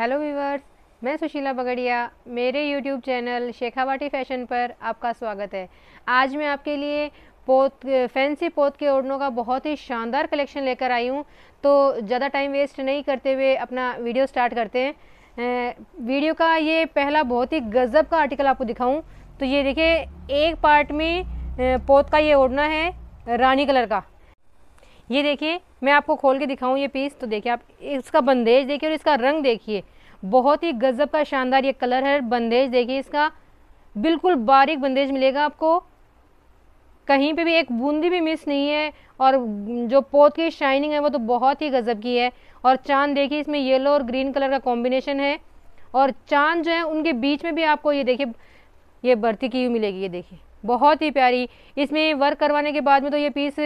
hello viewers मैं सुशीला बगड़िया मेरे YouTube channel Shekhawati fashion पर आपका स्वागत है आज मैं आपके लिए पोत फैंसी पोत के ओढ़नों का बहुत ही शानदार कलेक्शन लेकर आई हूँ तो ज़्यादा टाइम वेस्ट नहीं करते हुए अपना वीडियो स्टार्ट करते हैं वीडियो का ये पहला बहुत ही गज़ब का आर्टिकल आपको दिखाऊँ तो ये देखिए एक पार्ट में पोत का ये ओढ़ना है रानी कलर का ये देखिए मैं आपको खोल के दिखाऊँ ये पीस तो देखिए आप इसका बंदेज देखिए और इसका रंग देखिए बहुत ही गज़ब का शानदार ये कलर है बंदेज देखिए इसका बिल्कुल बारीक बंदेज मिलेगा आपको कहीं पे भी एक बूंदी भी मिस नहीं है और जो पोत की शाइनिंग है वो तो बहुत ही गज़ब की है और चांद देखिए इसमें येलो और ग्रीन कलर का कॉम्बिनेशन है और चांद जो है उनके बीच में भी आपको ये देखिए ये बर्ती की मिलेगी ये देखिए बहुत ही प्यारी इसमें वर्क करवाने के बाद में तो ये पीस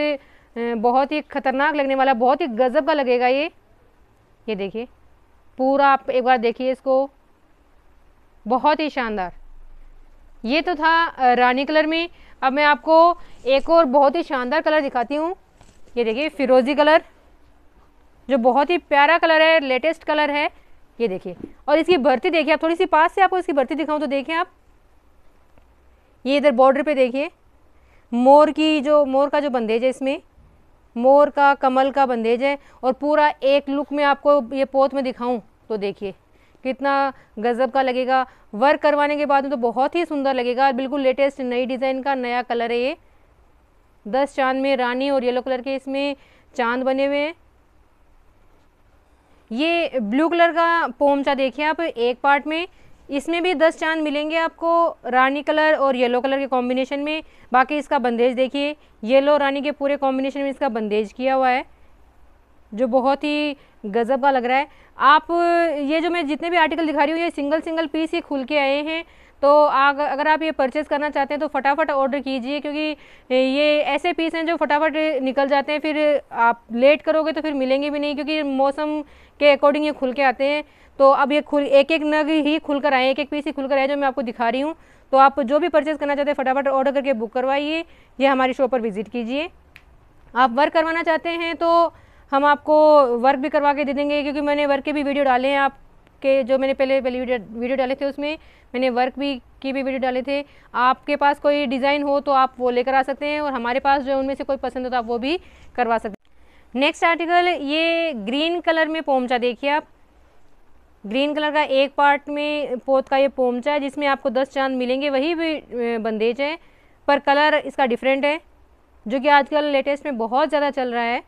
बहुत ही ख़तरनाक लगने वाला बहुत ही गज़ब का लगेगा ये ये देखिए पूरा आप एक बार देखिए इसको बहुत ही शानदार ये तो था रानी कलर में अब मैं आपको एक और बहुत ही शानदार कलर दिखाती हूँ ये देखिए फिरोज़ी कलर जो बहुत ही प्यारा कलर है लेटेस्ट कलर है ये देखिए और इसकी भर्ती देखिए आप थोड़ी सी पास से आपको इसकी भर्ती दिखाऊँ तो देखिए आप ये इधर बॉर्डर पे देखिए मोर की जो मोर का जो बंदेज है इसमें मोर का कमल का बंदेज है और पूरा एक लुक में आपको ये पोत में दिखाऊं तो देखिए कितना गज़ब का लगेगा वर्क करवाने के बाद में तो बहुत ही सुंदर लगेगा बिल्कुल लेटेस्ट नई डिज़ाइन का नया कलर है ये दस चांद में रानी और येलो कलर के इसमें चांद बने हुए हैं ये ब्लू कलर का पोमचा देखिए आप एक पार्ट में इसमें भी दस चांद मिलेंगे आपको रानी कलर और येलो कलर के कॉम्बिनेशन में बाकी इसका बंदेज देखिए येलो रानी के पूरे कॉम्बिनेशन में इसका बंदेज किया हुआ है जो बहुत ही गज़ब का लग रहा है आप ये जो मैं जितने भी आर्टिकल दिखा रही हूँ ये सिंगल सिंगल पीस ही खुल के आए हैं तो आग, अगर आप ये परचेज़ करना चाहते हैं तो फटाफट ऑर्डर कीजिए क्योंकि ये ऐसे पीस हैं जो फटाफट निकल जाते हैं फिर आप लेट करोगे तो फिर मिलेंगे भी नहीं क्योंकि मौसम के अकॉर्डिंग ये खुल के आते हैं तो अब ये खुल एक एक नग ही खुलकर आए एक एक पीस ही खुलकर आए जो मैं आपको दिखा रही हूँ तो आप जो भी परचेज़ करना चाहते हैं फटाफट ऑर्डर करके बुक करवाइए ये हमारी शॉप पर विज़िट कीजिए आप वर्क करवाना चाहते हैं तो हम आपको वर्क भी करवा के दे देंगे क्योंकि मैंने वर्क के भी वीडियो डाले हैं आप के जो मैंने पहले पहले वीडियो वीडियो डाले थे उसमें मैंने वर्क भी की भी वीडियो डाले थे आपके पास कोई डिज़ाइन हो तो आप वो लेकर आ सकते हैं और हमारे पास जो उनमें से कोई पसंद हो तो आप वो भी करवा सकते हैं नेक्स्ट आर्टिकल ये ग्रीन कलर में पोमचा देखिए आप ग्रीन कलर का एक पार्ट में पोत का ये पोमचा है जिसमें आपको दस चांद मिलेंगे वही भी बंदेज है पर कलर इसका डिफरेंट है जो कि आजकल लेटेस्ट में बहुत ज़्यादा चल रहा है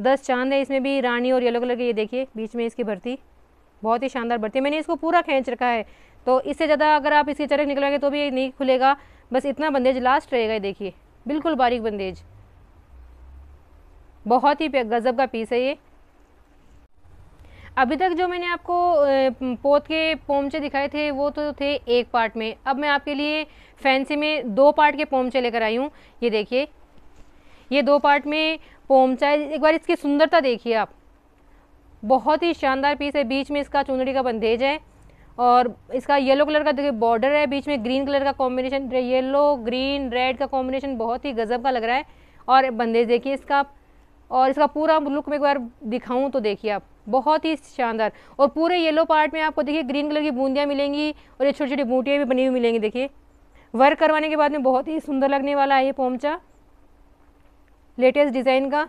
दस चांद है इसमें भी रानी और येलो कलर की ये देखिए बीच में इसकी भर्ती बहुत ही शानदार भर्ती मैंने इसको पूरा खींच रखा है तो इससे ज़्यादा अगर आप इसकी चरक निकलेंगे तो भी ये नहीं खुलेगा बस इतना बंदेज लास्ट रहेगा ये देखिए बिल्कुल बारीक बंदेज बहुत ही गज़ब का पीस है ये अभी तक जो मैंने आपको पोत के पोमचे दिखाए थे वो तो थे एक पार्ट में अब मैं आपके लिए फैंसी में दो पार्ट के पोमचे लेकर आई हूँ ये देखिए ये दो पार्ट में पोमचा है एक बार इसकी सुंदरता देखिए आप बहुत ही शानदार पीस है बीच में इसका चुनरी का बंदेज है और इसका येलो कलर का देखिए बॉर्डर है बीच में ग्रीन कलर का कॉम्बिनेशन येलो ग्रीन रेड का कॉम्बिनेशन बहुत ही गजब का लग रहा है और बंदेज देखिए इसका और इसका पूरा लुक में एक बार दिखाऊं तो देखिए आप बहुत ही शानदार और पूरे येलो पार्ट में आपको देखिए ग्रीन कलर की बूंदियाँ मिलेंगी और ये छोटी छोटी बूटियाँ भी बनी हुई मिलेंगी देखिए वर्क करवाने के बाद में बहुत ही सुंदर लगने वाला है ये पोमचा लेटेस्ट डिज़ाइन का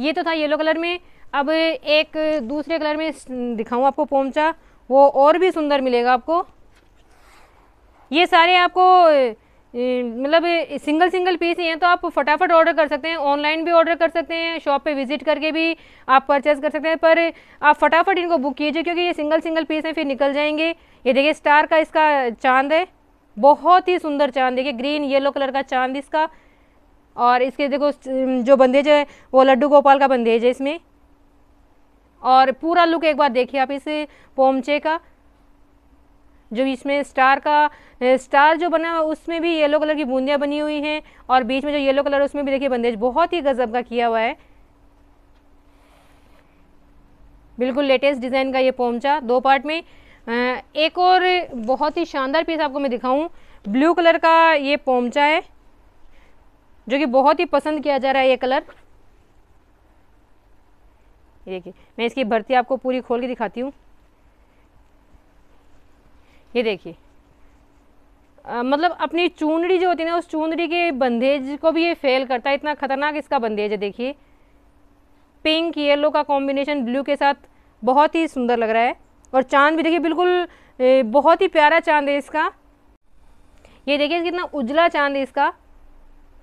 ये तो था येलो कलर में अब एक दूसरे कलर में दिखाऊँ आपको पोमचा वो और भी सुंदर मिलेगा आपको ये सारे आपको मतलब सिंगल सिंगल पीस ही हैं तो आप फटाफट ऑर्डर कर सकते हैं ऑनलाइन भी ऑर्डर कर सकते हैं शॉप पे विजिट करके भी आप परचेज़ कर सकते हैं पर आप फटाफट इनको बुक कीजिए क्योंकि ये सिंगल सिंगल पीस हैं फिर निकल जाएंगे ये देखिए स्टार का इसका चांद है बहुत ही सुंदर चांद देखिए ग्रीन येलो कलर का चांद इसका और इसके देखो जो बंदेज है वो लड्डू गोपाल का बंदेज है इसमें और पूरा लुक एक बार देखिए आप इस पोमचे का जो इसमें स्टार का स्टार जो बना हुआ उसमें भी येलो कलर की बूंदियाँ बनी हुई हैं और बीच में जो येलो कलर उसमें भी देखिए बंदेज बहुत ही गजब का किया हुआ है बिल्कुल लेटेस्ट डिज़ाइन का ये पोमचा दो पार्ट में एक और बहुत ही शानदार पीस आपको मैं दिखाऊं ब्लू कलर का ये पोमचा है जो कि बहुत ही पसंद किया जा रहा है ये कलर देखिए मैं इसकी भर्ती आपको पूरी खोल के दिखाती हूँ ये देखिए मतलब अपनी चूंदड़ी जो होती है ना उस चूंदड़ी के बंदेज को भी ये फेल करता है इतना खतरनाक इसका बंदेज है देखिए पिंक येलो का कॉम्बिनेशन ब्लू के साथ बहुत ही सुंदर लग रहा है और चांद भी देखिए बिल्कुल बहुत ही प्यारा चांद है इसका ये देखिए कितना उजला चांद है इसका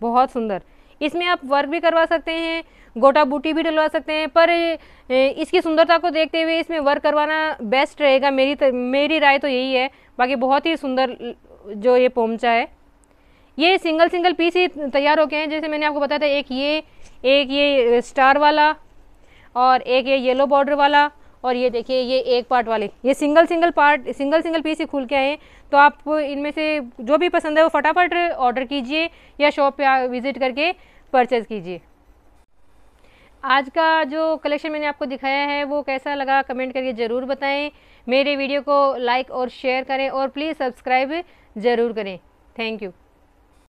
बहुत सुंदर इसमें आप वर्क भी करवा सकते हैं गोटा बूटी भी डलवा सकते हैं पर इसकी सुंदरता को देखते हुए इसमें वर्क करवाना बेस्ट रहेगा मेरी मेरी राय तो यही है बाकी बहुत ही सुंदर जो ये पोमचा है ये सिंगल सिंगल पीस ही तैयार हो गए हैं जैसे मैंने आपको बताया था एक ये एक ये स्टार वाला और एक ये येलो बॉर्डर वाला और ये देखिए ये एक पार्ट वाले ये single single part single single piece ही खुल के आए तो आप इनमें से जो भी पसंद है वो फटाफट ऑर्डर कीजिए या शॉप पे विज़िट करके परचेज़ कीजिए आज का जो कलेक्शन मैंने आपको दिखाया है वो कैसा लगा कमेंट करके ज़रूर बताएं मेरे वीडियो को लाइक और शेयर करें और प्लीज़ सब्सक्राइब ज़रूर करें थैंक यू